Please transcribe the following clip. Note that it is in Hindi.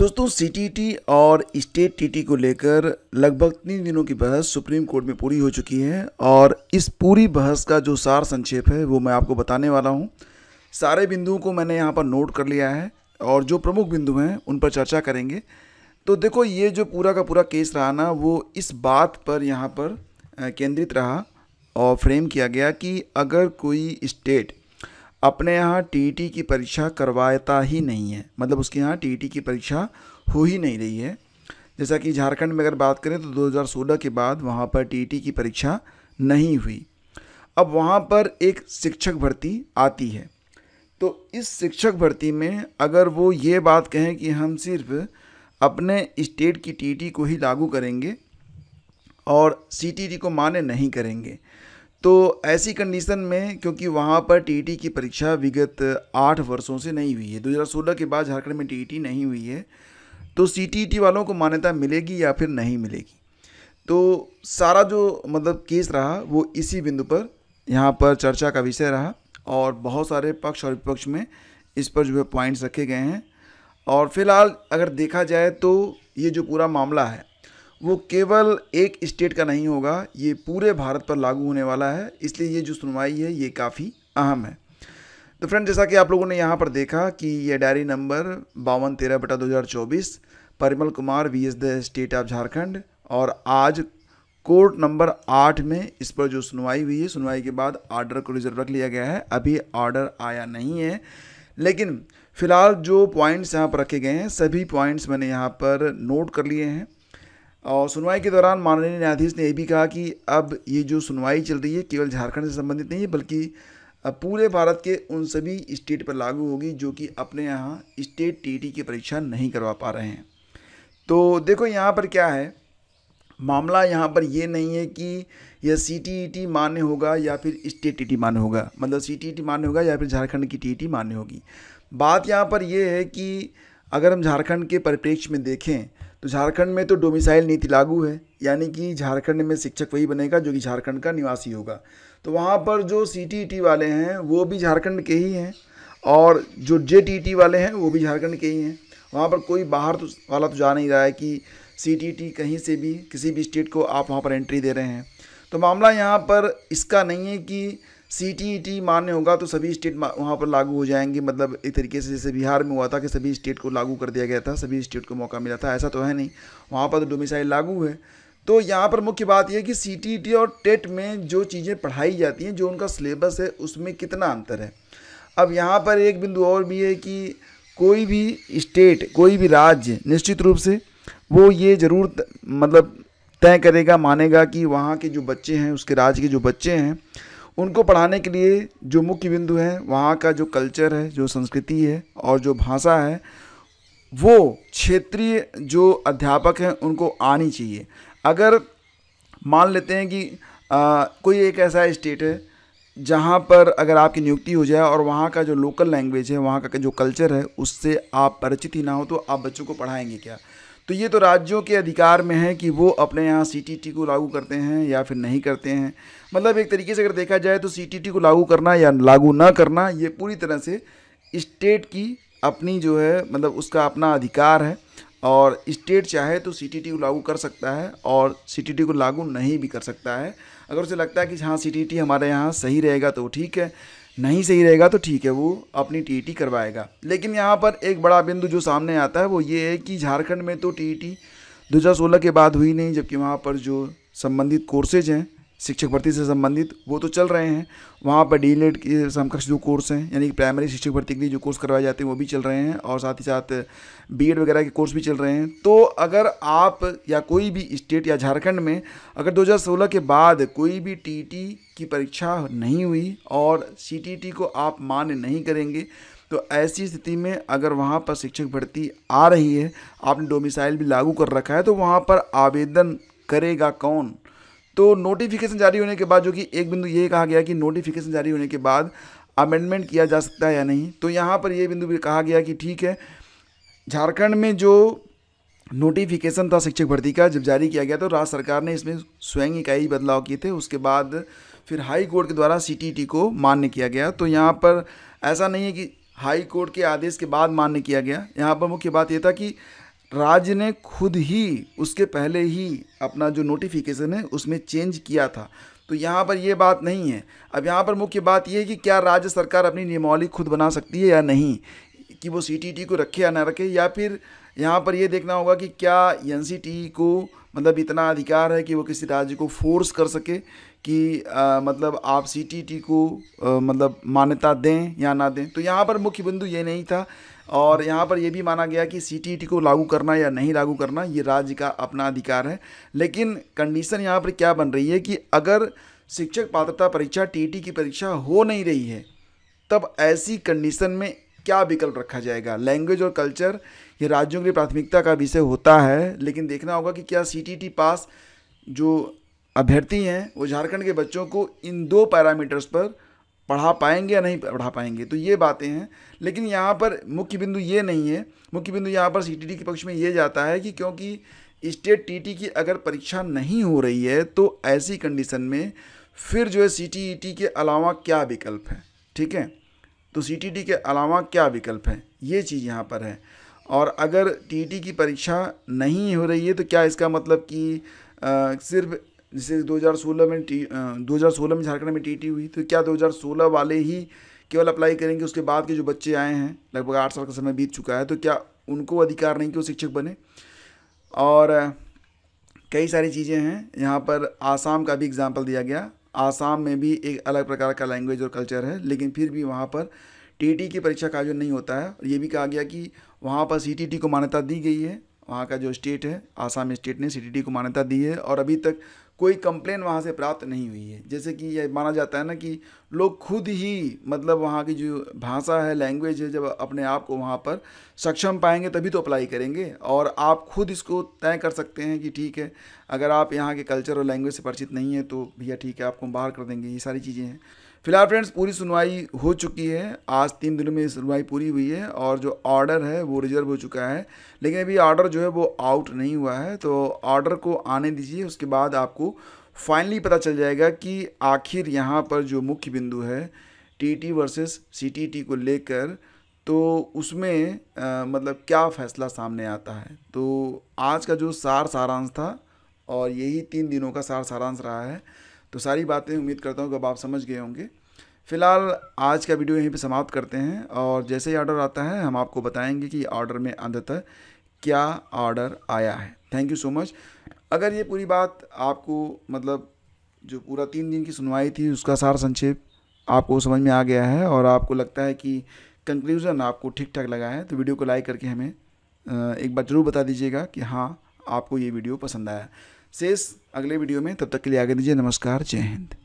दोस्तों सी और स्टेट टीटी को लेकर लगभग तीन दिनों की बहस सुप्रीम कोर्ट में पूरी हो चुकी है और इस पूरी बहस का जो सार संक्षेप है वो मैं आपको बताने वाला हूँ सारे बिंदुओं को मैंने यहाँ पर नोट कर लिया है और जो प्रमुख बिंदु हैं उन पर चर्चा करेंगे तो देखो ये जो पूरा का पूरा केस रहा ना वो इस बात पर यहाँ पर केंद्रित रहा और फ्रेम किया गया कि अगर कोई स्टेट अपने यहाँ टीटी की परीक्षा करवाता ही नहीं है मतलब उसके यहाँ टीटी की परीक्षा हो ही नहीं रही है जैसा कि झारखंड में अगर बात करें तो 2016 के बाद वहाँ पर टीटी की परीक्षा नहीं हुई अब वहाँ पर एक शिक्षक भर्ती आती है तो इस शिक्षक भर्ती में अगर वो ये बात कहें कि हम सिर्फ अपने स्टेट की टी को ही लागू करेंगे और सीटीटी को मान्य नहीं करेंगे तो ऐसी कंडीशन में क्योंकि वहाँ पर टी की परीक्षा विगत आठ वर्षों से नहीं हुई है 2016 के बाद झारखंड में टी नहीं हुई है तो सीटीईटी वालों को मान्यता मिलेगी या फिर नहीं मिलेगी तो सारा जो मतलब केस रहा वो इसी बिंदु पर यहाँ पर चर्चा का विषय रहा और बहुत सारे पक्ष और विपक्ष में इस पर जो है पॉइंट्स रखे गए हैं और फिलहाल अगर देखा जाए तो ये जो पूरा मामला है वो केवल एक स्टेट का नहीं होगा ये पूरे भारत पर लागू होने वाला है इसलिए ये जो सुनवाई है ये काफ़ी अहम है तो फ्रेंड जैसा कि आप लोगों ने यहाँ पर देखा कि ये डायरी नंबर बावन तेरह बटा दो हज़ार चौबीस Parimal Kumar V S the state of Jharkhand और आज कोर्ट नंबर आठ में इस पर जो सुनवाई हुई है सुनवाई के बाद आर्डर को रिजर्व रख लिया गया है अभी ऑर्डर आया नहीं है लेकिन फ़िलहाल जो पॉइंट्स यहाँ पर रखे गए हैं सभी पॉइंट्स मैंने यहाँ पर नोट कर लिए हैं और सुनवाई के दौरान माननीय न्यायाधीश ने यह भी कहा कि अब ये जो सुनवाई चल रही है केवल झारखंड से संबंधित नहीं है बल्कि पूरे भारत के उन सभी स्टेट पर लागू होगी जो कि अपने यहाँ स्टेट टीटी की परीक्षा नहीं करवा पा रहे हैं तो देखो यहाँ पर क्या है मामला यहाँ पर ये नहीं है कि यह सी टी ई टी मान्य होगा या फिर स्टेट टी टी मान्य होगा मतलब सी टी ई टी मान्य होगा या फिर झारखंड की टी टी मान्य होगी बात यहाँ पर यह है कि अगर हम झारखंड के परिप्रेक्ष्य में देखें तो झारखंड में तो डोमिसाइल नीति लागू है यानी कि झारखंड में शिक्षक वही बनेगा जो कि झारखंड का निवासी होगा तो वहाँ पर जो सी e वाले हैं वो भी झारखंड के ही हैं और जो जे e वाले हैं वो भी झारखंड के ही हैं वहाँ पर कोई बाहर तो वाला तो जा नहीं रहा है कि सी e कहीं से भी किसी भी स्टेट को आप वहाँ पर एंट्री दे रहे हैं तो मामला यहाँ पर इसका नहीं है कि सी टी टी मान्य होगा तो सभी स्टेट वहाँ पर लागू हो जाएंगे मतलब एक तरीके से जैसे बिहार में हुआ था कि सभी स्टेट को लागू कर दिया गया था सभी स्टेट को मौका मिला था ऐसा तो है नहीं वहाँ पर तो डोमिसाइल लागू है तो यहाँ पर मुख्य बात यह कि सी टी टी और टेट में जो चीज़ें पढ़ाई जाती हैं जो उनका सिलेबस है उसमें कितना अंतर है अब यहाँ पर एक बिंदु और भी है कि कोई भी स्टेट कोई भी राज्य निश्चित रूप से वो ये ज़रूर मतलब तय करेगा मानेगा कि वहाँ के जो बच्चे हैं उसके राज्य के जो बच्चे हैं उनको पढ़ाने के लिए जो मुख्य बिंदु है वहाँ का जो कल्चर है जो संस्कृति है और जो भाषा है वो क्षेत्रीय जो अध्यापक हैं उनको आनी चाहिए अगर मान लेते हैं कि आ, कोई एक ऐसा स्टेट है जहाँ पर अगर आपकी नियुक्ति हो जाए और वहाँ का जो लोकल लैंग्वेज है वहाँ का जो कल्चर है उससे आप परिचित ही ना हो तो आप बच्चों को पढ़ाएंगे क्या तो ये तो राज्यों के अधिकार में है कि वो अपने यहाँ टी को लागू करते हैं या फिर नहीं करते हैं मतलब एक तरीके से अगर देखा जाए तो टी को लागू करना या लागू ना करना ये पूरी तरह से स्टेट की अपनी जो है मतलब उसका अपना अधिकार है और स्टेट चाहे तो टी को लागू कर सकता है और टी को लागू नहीं भी कर सकता है अगर उसे लगता है कि हाँ टी हमारे यहाँ सही रहेगा तो ठीक है नहीं सही रहेगा तो ठीक है वो अपनी टीटी करवाएगा लेकिन यहाँ पर एक बड़ा बिंदु जो सामने आता है वो ये है कि झारखंड में तो टीटी 2016 के बाद हुई नहीं जबकि वहाँ पर जो संबंधित कोर्सेज हैं शिक्षक भर्ती से संबंधित वो तो चल रहे हैं वहाँ पर डी एड e के समकक्ष जो कोर्स हैं यानी कि प्राइमरी शिक्षक भर्ती के लिए जो कोर्स करवाए जाते हैं वो भी चल रहे हैं और साथ ही साथ बी वगैरह के कोर्स भी चल रहे हैं तो अगर आप या कोई भी स्टेट या झारखंड में अगर 2016 के बाद कोई भी टी की परीक्षा नहीं हुई और सी को आप मान्य नहीं करेंगे तो ऐसी स्थिति में अगर वहाँ पर शिक्षक भर्ती आ रही है आपने डोमिसाइल भी लागू कर रखा है तो वहाँ पर आवेदन करेगा कौन तो नोटिफिकेशन जारी होने के बाद जो कि एक बिंदु ये कहा गया कि नोटिफिकेशन जारी होने के बाद अमेंडमेंट किया जा सकता है या नहीं तो यहाँ पर यह बिंदु भी कहा गया कि ठीक है झारखंड में जो नोटिफिकेशन था शिक्षक भर्ती का जब जारी किया गया तो राज्य सरकार ने इसमें स्वयं इकाई बदलाव किए थे उसके बाद फिर हाई कोर्ट के द्वारा सीटीटी को मान्य किया गया तो यहाँ पर ऐसा नहीं है कि हाई कोर्ट के आदेश के बाद मान्य किया गया यहाँ पर मुख्य बात यह था कि राज ने खुद ही उसके पहले ही अपना जो नोटिफिकेशन है उसमें चेंज किया था तो यहाँ पर ये बात नहीं है अब यहाँ पर मुख्य बात यह है कि क्या राज्य सरकार अपनी नियमावली खुद बना सकती है या नहीं कि वो सी को रखे या ना रखे या फिर यहाँ पर यह देखना होगा कि क्या एन को मतलब इतना अधिकार है कि वो किसी राज्य को फोर्स कर सके कि आ, मतलब आप सी टी टी को आ, मतलब मान्यता दें या ना दें तो यहाँ पर मुख्य बिंदु ये नहीं था और यहाँ पर यह भी माना गया कि सी टी टी को लागू करना या नहीं लागू करना ये राज्य का अपना अधिकार है लेकिन कंडीशन यहाँ पर क्या बन रही है कि अगर शिक्षक पात्रता परीक्षा टी की परीक्षा हो नहीं रही है तब ऐसी कंडीशन में क्या विकल्प रखा जाएगा लैंग्वेज और कल्चर ये राज्यों के लिए प्राथमिकता का विषय होता है लेकिन देखना होगा कि क्या सी पास जो अभ्यर्थी हैं वो झारखंड के बच्चों को इन दो पैरामीटर्स पर पढ़ा पाएंगे या नहीं पढ़ा पाएंगे तो ये बातें हैं लेकिन यहाँ पर मुख्य बिंदु ये नहीं है मुख्य बिंदु यहाँ पर सी के पक्ष में ये जाता है कि क्योंकि स्टेट टीटी की अगर परीक्षा नहीं हो रही है तो ऐसी कंडीशन में फिर जो है सी के अलावा क्या विकल्प है ठीक है तो सीटीटी के अलावा क्या विकल्प हैं ये चीज़ यहाँ पर है और अगर टीटी की परीक्षा नहीं हो रही है तो क्या इसका मतलब कि सिर्फ जैसे 2016 में टी दो में झारखंड में टीटी हुई तो क्या 2016 वाले ही केवल अप्लाई करेंगे उसके बाद के जो बच्चे आए हैं लगभग आठ साल का समय बीत चुका है तो क्या उनको अधिकार नहीं कि वो शिक्षक बने और कई सारी चीज़ें हैं यहाँ पर आसाम का भी एग्ज़ाम्पल दिया गया आसाम में भी एक अलग प्रकार का लैंग्वेज और कल्चर है लेकिन फिर भी वहाँ पर टीटी की परीक्षा का आयोजन नहीं होता है और ये भी कहा गया कि वहाँ पर सीटीटी को मान्यता दी गई है वहाँ का जो स्टेट है आसाम स्टेट ने सीटीटी को मान्यता दी है और अभी तक कोई कंप्लेन वहाँ से प्राप्त नहीं हुई है जैसे कि यह माना जाता है ना कि लोग खुद ही मतलब वहाँ की जो भाषा है लैंग्वेज है जब अपने आप को वहाँ पर सक्षम पाएंगे तभी तो अप्लाई करेंगे और आप खुद इसको तय कर सकते हैं कि ठीक है अगर आप यहाँ के कल्चर और लैंग्वेज से परिचित नहीं है तो भैया ठीक है आपको हम बाहर कर देंगे ये सारी चीज़ें हैं फिलहाल फ्रेंड्स पूरी सुनवाई हो चुकी है आज तीन दिनों में सुनवाई पूरी हुई है और जो ऑर्डर है वो रिजर्व हो चुका है लेकिन अभी ऑर्डर जो है वो आउट नहीं हुआ है तो ऑर्डर को आने दीजिए उसके बाद आपको फाइनली पता चल जाएगा कि आखिर यहाँ पर जो मुख्य बिंदु है टीटी वर्सेस सीटीटी को लेकर तो उसमें आ, मतलब क्या फैसला सामने आता है तो आज का जो सार सारांश था और यही तीन दिनों का सार सारांश रहा है तो सारी बातें उम्मीद करता हूँ कि अब आप समझ गए होंगे फ़िलहाल आज का वीडियो यहीं पे समाप्त करते हैं और जैसे ही ऑर्डर आता है हम आपको बताएंगे कि ऑर्डर में अंततः क्या ऑर्डर आया है थैंक यू सो मच अगर ये पूरी बात आपको मतलब जो पूरा तीन दिन की सुनवाई थी उसका सार संक्षेप आपको समझ में आ गया है और आपको लगता है कि कंक्लूज़न आपको ठीक ठाक लगा है तो वीडियो को लाइक करके हमें एक बार ज़रूर बता दीजिएगा कि हाँ आपको ये वीडियो पसंद आया शेष अगले वीडियो में तब तक के लिए आगे दीजिए नमस्कार जय हिंद